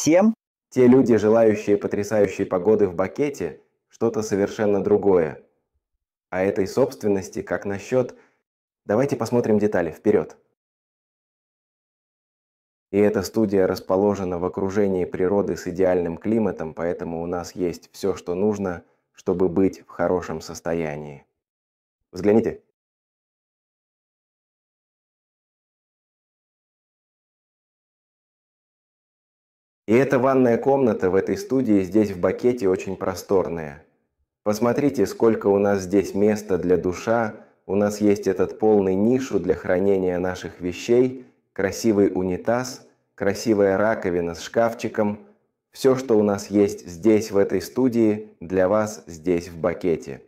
всем, те люди, желающие потрясающей погоды в бакете, что-то совершенно другое. А этой собственности, как насчет... Давайте посмотрим детали, вперед. И эта студия расположена в окружении природы с идеальным климатом, поэтому у нас есть все, что нужно, чтобы быть в хорошем состоянии. Взгляните. И эта ванная комната в этой студии здесь в Бакете очень просторная. Посмотрите, сколько у нас здесь места для душа, у нас есть этот полный нишу для хранения наших вещей, красивый унитаз, красивая раковина с шкафчиком. Все, что у нас есть здесь, в этой студии, для вас здесь в Бакете.